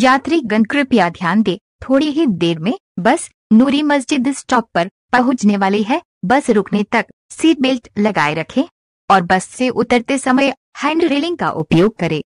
यात्री गण कृपया ध्यान दे थोड़ी ही देर में बस नूरी मस्जिद स्टॉप पर पहुंचने वाली है बस रुकने तक सीट बेल्ट लगाए रखें और बस से उतरते समय हैंड रेलिंग का उपयोग करें